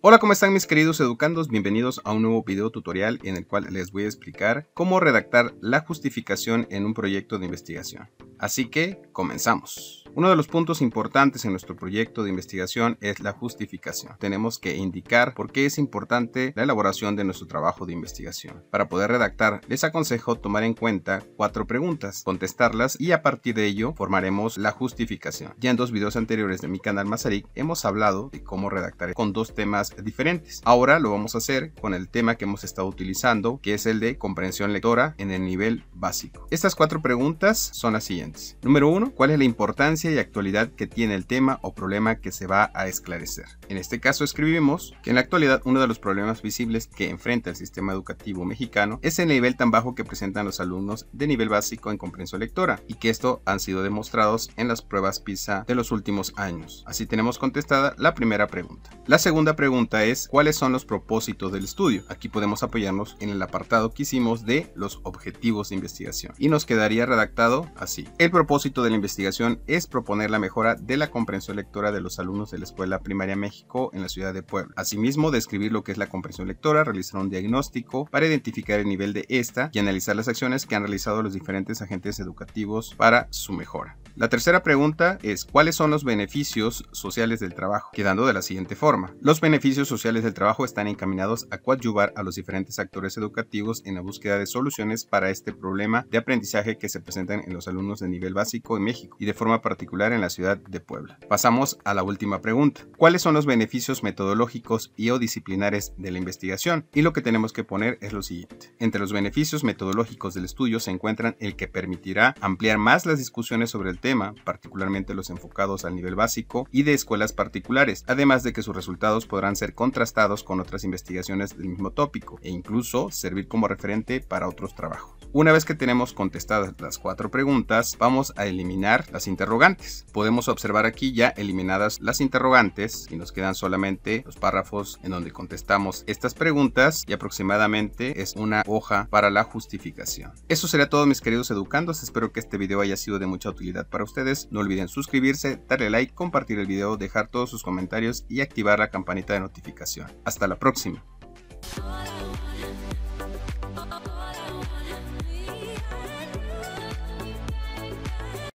Hola, ¿cómo están mis queridos educandos? Bienvenidos a un nuevo video tutorial en el cual les voy a explicar cómo redactar la justificación en un proyecto de investigación. Así que, comenzamos. Uno de los puntos importantes en nuestro proyecto de investigación es la justificación. Tenemos que indicar por qué es importante la elaboración de nuestro trabajo de investigación. Para poder redactar, les aconsejo tomar en cuenta cuatro preguntas, contestarlas y a partir de ello formaremos la justificación. Ya en dos videos anteriores de mi canal Mazarik hemos hablado de cómo redactar con dos temas diferentes. Ahora lo vamos a hacer con el tema que hemos estado utilizando, que es el de comprensión lectora en el nivel básico. Estas cuatro preguntas son las siguientes. Número uno, ¿cuál es la importancia y actualidad que tiene el tema o problema que se va a esclarecer. En este caso escribimos que en la actualidad uno de los problemas visibles que enfrenta el sistema educativo mexicano es el nivel tan bajo que presentan los alumnos de nivel básico en comprensión lectora y que esto han sido demostrados en las pruebas PISA de los últimos años. Así tenemos contestada la primera pregunta. La segunda pregunta es ¿cuáles son los propósitos del estudio? Aquí podemos apoyarnos en el apartado que hicimos de los objetivos de investigación y nos quedaría redactado así. El propósito de la investigación es proponer la mejora de la comprensión lectora de los alumnos de la Escuela Primaria México en la ciudad de Puebla. Asimismo, describir lo que es la comprensión lectora, realizar un diagnóstico para identificar el nivel de esta y analizar las acciones que han realizado los diferentes agentes educativos para su mejora. La tercera pregunta es ¿cuáles son los beneficios sociales del trabajo? Quedando de la siguiente forma. Los beneficios sociales del trabajo están encaminados a coadyuvar a los diferentes actores educativos en la búsqueda de soluciones para este problema de aprendizaje que se presentan en los alumnos de nivel básico en México y de forma particular en la ciudad de Puebla. Pasamos a la última pregunta. ¿Cuáles son los beneficios metodológicos y o disciplinares de la investigación? Y lo que tenemos que poner es lo siguiente. Entre los beneficios metodológicos del estudio se encuentran el que permitirá ampliar más las discusiones sobre el tema tema, particularmente los enfocados al nivel básico y de escuelas particulares, además de que sus resultados podrán ser contrastados con otras investigaciones del mismo tópico e incluso servir como referente para otros trabajos. Una vez que tenemos contestadas las cuatro preguntas, vamos a eliminar las interrogantes. Podemos observar aquí ya eliminadas las interrogantes y nos quedan solamente los párrafos en donde contestamos estas preguntas y aproximadamente es una hoja para la justificación. Eso sería todo mis queridos educandos, espero que este video haya sido de mucha utilidad para ustedes. No olviden suscribirse, darle like, compartir el video, dejar todos sus comentarios y activar la campanita de notificación. Hasta la próxima.